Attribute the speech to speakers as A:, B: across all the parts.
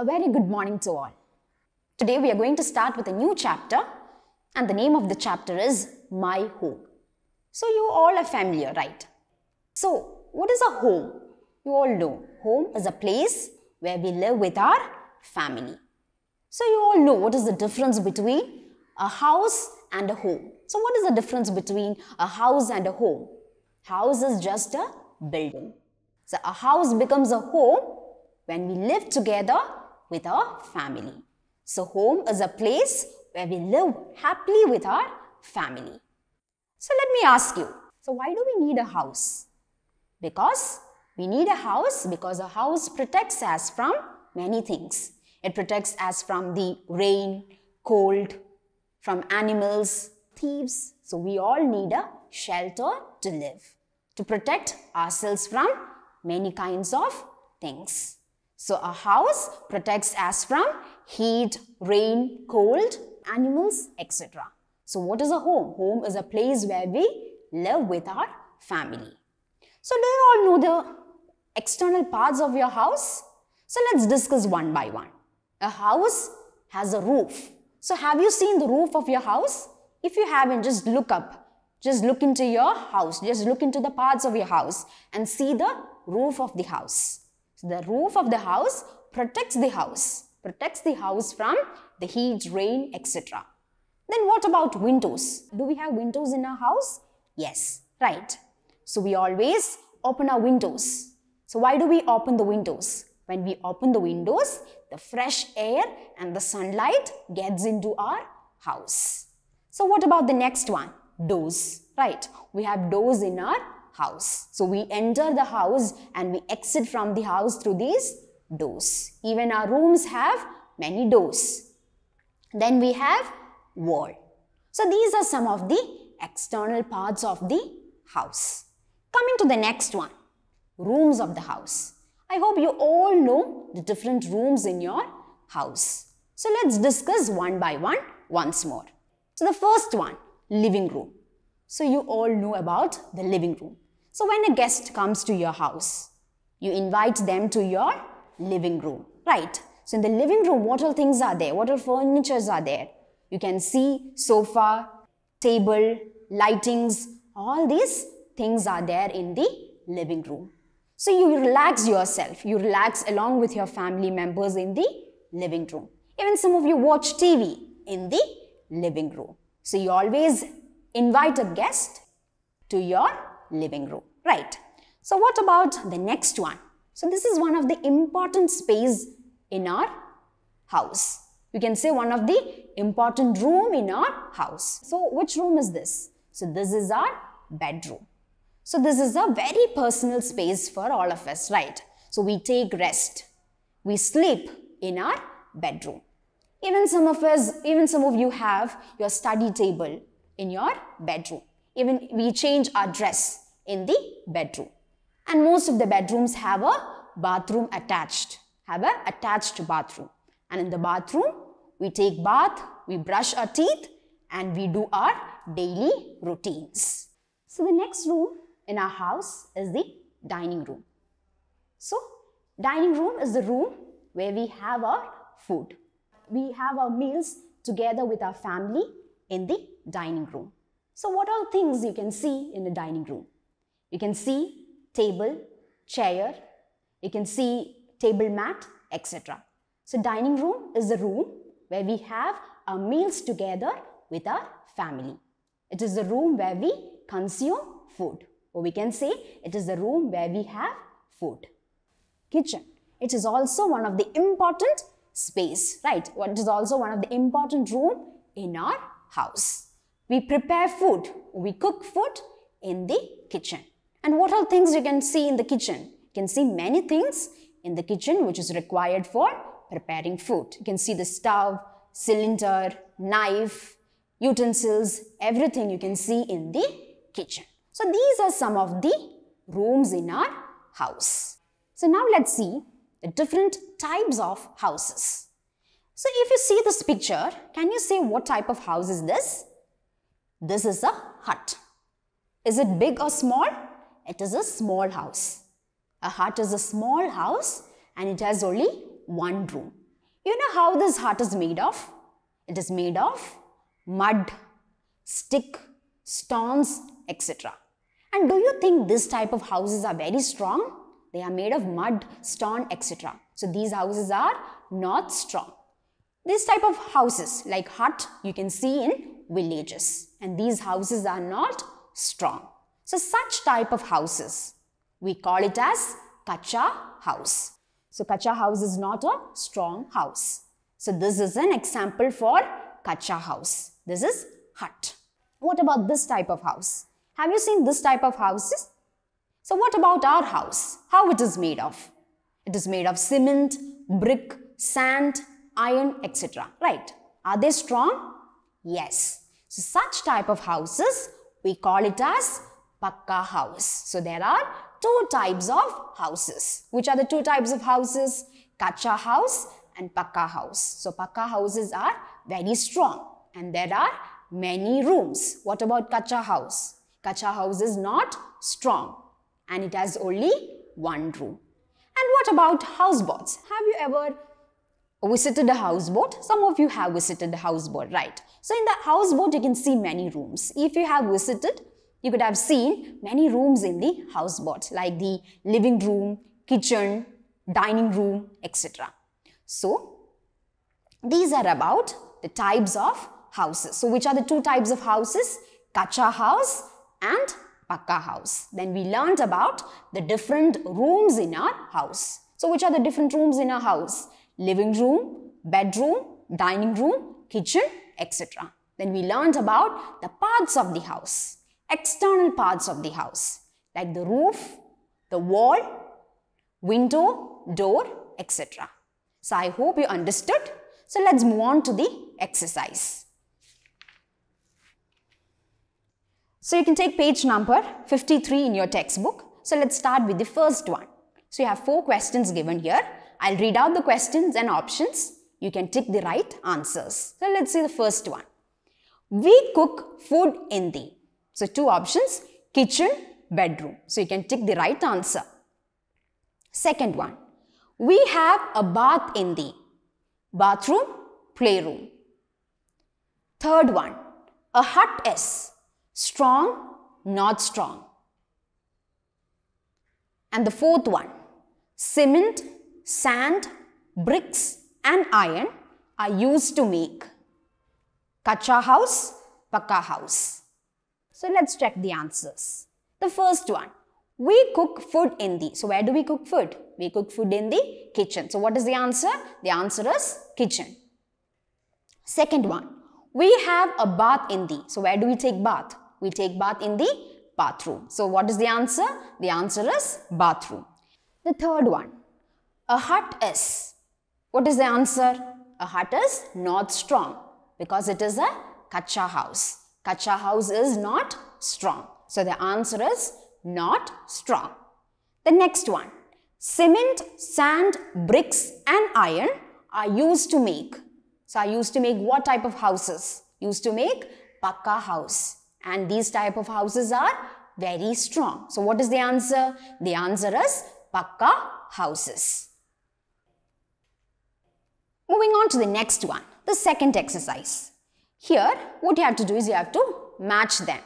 A: A very good morning to all. Today we are going to start with a new chapter and the name of the chapter is My Home. So you all are familiar, right? So what is a home? You all know home is a place where we live with our family. So you all know what is the difference between a house and a home. So what is the difference between a house and a home? House is just a building. So a house becomes a home when we live together with our family. So home is a place where we live happily with our family. So let me ask you, so why do we need a house? Because we need a house because a house protects us from many things. It protects us from the rain, cold, from animals, thieves. So we all need a shelter to live, to protect ourselves from many kinds of things. So a house protects us from heat, rain, cold, animals, etc. So what is a home? Home is a place where we live with our family. So do you all know the external parts of your house? So let's discuss one by one. A house has a roof. So have you seen the roof of your house? If you haven't, just look up. Just look into your house. Just look into the parts of your house and see the roof of the house. So the roof of the house protects the house, protects the house from the heat, rain, etc. Then what about windows? Do we have windows in our house? Yes, right. So we always open our windows. So why do we open the windows? When we open the windows, the fresh air and the sunlight gets into our house. So what about the next one? Doors, right? We have doors in our house. So we enter the house and we exit from the house through these doors. Even our rooms have many doors. Then we have wall. So these are some of the external parts of the house. Coming to the next one, rooms of the house. I hope you all know the different rooms in your house. So let's discuss one by one once more. So the first one, living room. So you all know about the living room. So when a guest comes to your house, you invite them to your living room, right? So in the living room, what all things are there? What all furnitures are there? You can see sofa, table, lightings, all these things are there in the living room. So you relax yourself, you relax along with your family members in the living room. Even some of you watch TV in the living room. So you always invite a guest to your living room, right? So what about the next one? So this is one of the important space in our house. You can say one of the important room in our house. So which room is this? So this is our bedroom. So this is a very personal space for all of us, right? So we take rest. We sleep in our bedroom. Even some of us, even some of you have your study table in your bedroom. Even we change our dress in the bedroom. And most of the bedrooms have a bathroom attached, have a attached bathroom. And in the bathroom, we take bath, we brush our teeth and we do our daily routines. So the next room in our house is the dining room. So dining room is the room where we have our food. We have our meals together with our family in the dining room. So what are things you can see in a dining room? You can see table, chair, you can see table mat, etc. So dining room is a room where we have our meals together with our family. It is the room where we consume food or we can say it is the room where we have food. Kitchen. It is also one of the important space, right? It is also one of the important room in our house. We prepare food, we cook food in the kitchen. And what are things you can see in the kitchen? You can see many things in the kitchen which is required for preparing food. You can see the stove, cylinder, knife, utensils, everything you can see in the kitchen. So these are some of the rooms in our house. So now let's see the different types of houses. So if you see this picture, can you say what type of house is this? This is a hut. Is it big or small? It is a small house. A hut is a small house and it has only one room. You know how this hut is made of? It is made of mud, stick, stones, etc. And do you think this type of houses are very strong? They are made of mud, stone, etc. So these houses are not strong. This type of houses like hut you can see in villages and these houses are not strong. So such type of houses, we call it as kacha house. So kacha house is not a strong house. So this is an example for kacha house. This is hut. What about this type of house? Have you seen this type of houses? So what about our house? How it is made of? It is made of cement, brick, sand, iron, etc. Right? Are they strong? Yes. So such type of houses, we call it as pakka house. So there are two types of houses. Which are the two types of houses? Kacha house and pakka house. So pakka houses are very strong and there are many rooms. What about kacha house? Kacha house is not strong and it has only one room. And what about houseboats? Have you ever visited a houseboat. Some of you have visited a houseboat, right? So in the houseboat, you can see many rooms. If you have visited, you could have seen many rooms in the houseboat, like the living room, kitchen, dining room, etc. So these are about the types of houses. So which are the two types of houses? Kacha house and Pakka house. Then we learned about the different rooms in our house. So which are the different rooms in our house? living room, bedroom, dining room, kitchen, etc. Then we learned about the parts of the house, external parts of the house, like the roof, the wall, window, door, etc. So I hope you understood. So let's move on to the exercise. So you can take page number 53 in your textbook. So let's start with the first one. So you have four questions given here. I'll read out the questions and options. You can tick the right answers. So let's see the first one. We cook food in the. So two options, kitchen, bedroom. So you can tick the right answer. Second one, we have a bath in the bathroom, playroom. Third one, a hut is strong, not strong. And the fourth one, cement, sand, bricks and iron are used to make kacha house, pakka house. So let's check the answers. The first one, we cook food in the. So where do we cook food? We cook food in the kitchen. So what is the answer? The answer is kitchen. Second one, we have a bath in the. So where do we take bath? We take bath in the bathroom. So what is the answer? The answer is bathroom. The third one, a hut is? What is the answer? A hut is not strong because it is a kacha house. Kacha house is not strong. So the answer is not strong. The next one. Cement, sand, bricks and iron are used to make. So I used to make what type of houses? Used to make pakka house. And these type of houses are very strong. So what is the answer? The answer is pakka houses on to the next one, the second exercise. Here, what you have to do is you have to match them.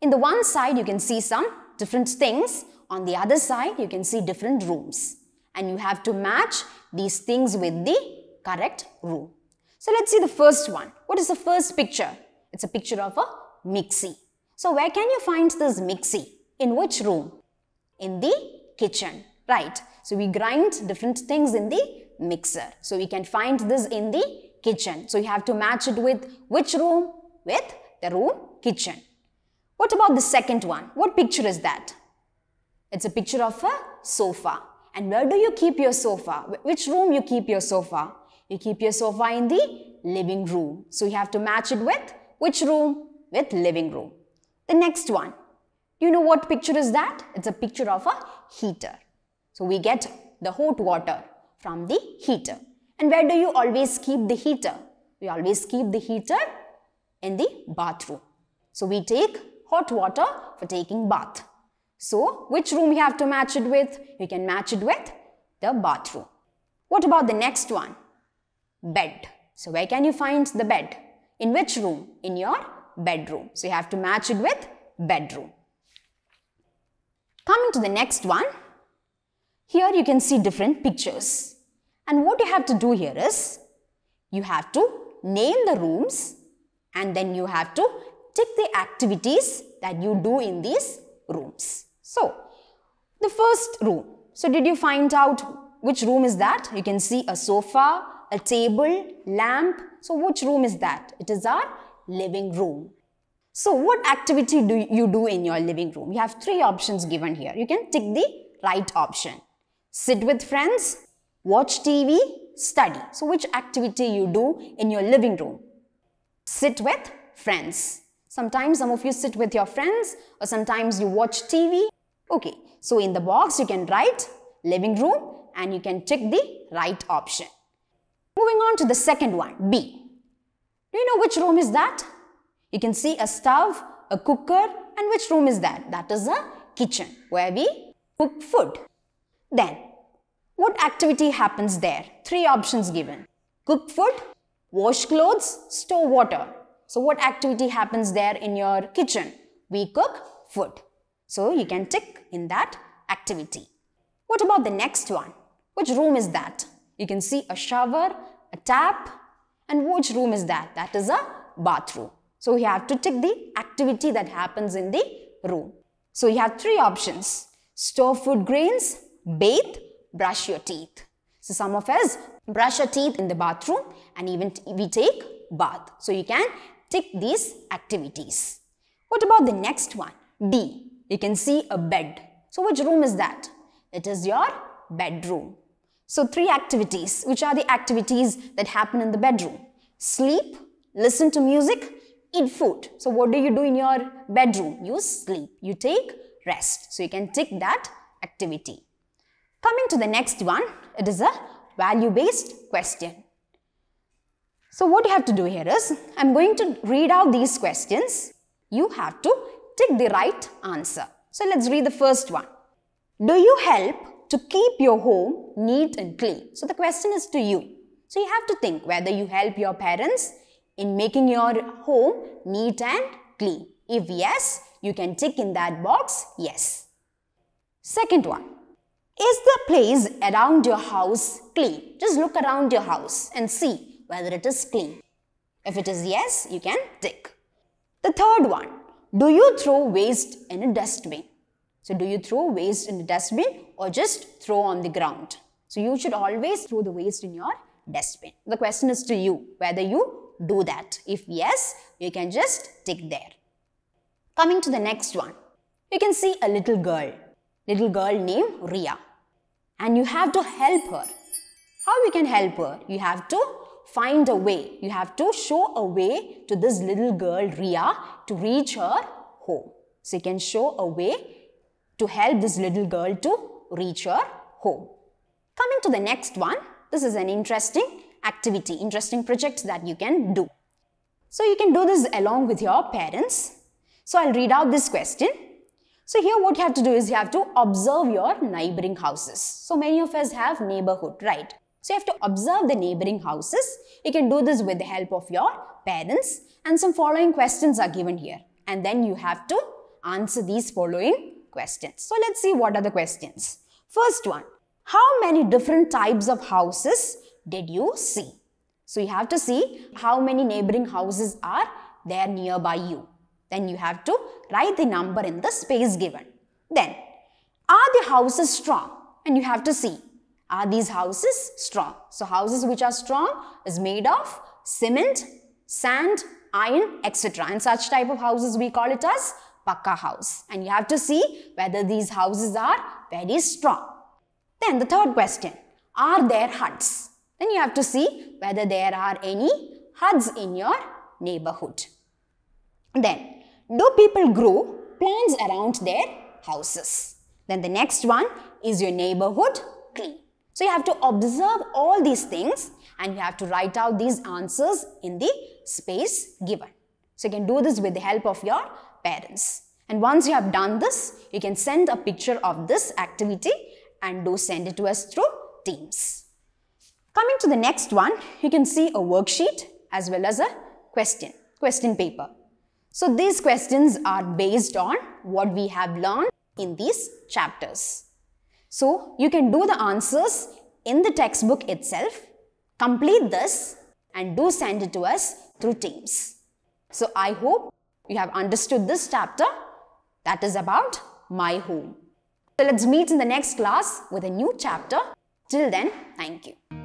A: In the one side, you can see some different things. On the other side, you can see different rooms. And you have to match these things with the correct room. So let's see the first one. What is the first picture? It's a picture of a mixie. So where can you find this mixie? In which room? In the kitchen, right? So we grind different things in the mixer. So we can find this in the kitchen. So you have to match it with which room? With the room kitchen. What about the second one? What picture is that? It's a picture of a sofa. And where do you keep your sofa? Which room you keep your sofa? You keep your sofa in the living room. So you have to match it with which room? With living room. The next one. Do you know what picture is that? It's a picture of a heater. So we get the hot water from the heater. And where do you always keep the heater? We always keep the heater in the bathroom. So we take hot water for taking bath. So which room you have to match it with? You can match it with the bathroom. What about the next one? Bed. So where can you find the bed? In which room? In your bedroom. So you have to match it with bedroom. Coming to the next one, here you can see different pictures. And what you have to do here is, you have to name the rooms and then you have to tick the activities that you do in these rooms. So, the first room. So, did you find out which room is that? You can see a sofa, a table, lamp. So, which room is that? It is our living room. So, what activity do you do in your living room? You have three options given here. You can tick the right option. Sit with friends, watch TV, study. So which activity you do in your living room? Sit with friends. Sometimes some of you sit with your friends or sometimes you watch TV. Okay, so in the box you can write living room and you can tick the right option. Moving on to the second one, B. Do you know which room is that? You can see a stove, a cooker and which room is that? That is a kitchen where we cook food. Then what activity happens there? Three options given. Cook food, wash clothes, store water. So what activity happens there in your kitchen? We cook food. So you can tick in that activity. What about the next one? Which room is that? You can see a shower, a tap, and which room is that? That is a bathroom. So you have to tick the activity that happens in the room. So you have three options. Store food grains, bathe, brush your teeth. So some of us brush our teeth in the bathroom and even we take bath. So you can tick these activities. What about the next one? B. You can see a bed. So which room is that? It is your bedroom. So three activities. Which are the activities that happen in the bedroom? Sleep, listen to music, eat food. So what do you do in your bedroom? You sleep. You take rest. So you can tick that activity. Coming to the next one, it is a value-based question. So what you have to do here is, I'm going to read out these questions. You have to tick the right answer. So let's read the first one. Do you help to keep your home neat and clean? So the question is to you. So you have to think whether you help your parents in making your home neat and clean. If yes, you can tick in that box yes. Second one, is the place around your house clean? Just look around your house and see whether it is clean. If it is yes, you can tick. The third one, do you throw waste in a dustbin? So do you throw waste in the dustbin or just throw on the ground? So you should always throw the waste in your dustbin. The question is to you whether you do that. If yes, you can just tick there. Coming to the next one, you can see a little girl little girl named Ria. And you have to help her. How you can help her? You have to find a way. You have to show a way to this little girl Ria to reach her home. So you can show a way to help this little girl to reach her home. Coming to the next one, this is an interesting activity, interesting project that you can do. So you can do this along with your parents. So I'll read out this question. So here what you have to do is you have to observe your neighboring houses. So many of us have neighborhood, right? So you have to observe the neighboring houses. You can do this with the help of your parents and some following questions are given here. And then you have to answer these following questions. So let's see what are the questions. First one, how many different types of houses did you see? So you have to see how many neighboring houses are there nearby you. Then you have to write the number in the space given. Then, are the houses strong? And you have to see, are these houses strong? So houses which are strong is made of cement, sand, iron, etc. And such type of houses we call it as pakka house. And you have to see whether these houses are very strong. Then the third question, are there huts? Then you have to see whether there are any huts in your neighborhood. Then, do people grow plants around their houses? Then the next one is your neighborhood clean? So you have to observe all these things and you have to write out these answers in the space given. So you can do this with the help of your parents. And once you have done this, you can send a picture of this activity and do send it to us through Teams. Coming to the next one, you can see a worksheet as well as a question, question paper. So these questions are based on what we have learned in these chapters. So you can do the answers in the textbook itself, complete this and do send it to us through Teams. So I hope you have understood this chapter that is about my home. So let's meet in the next class with a new chapter. Till then, thank you.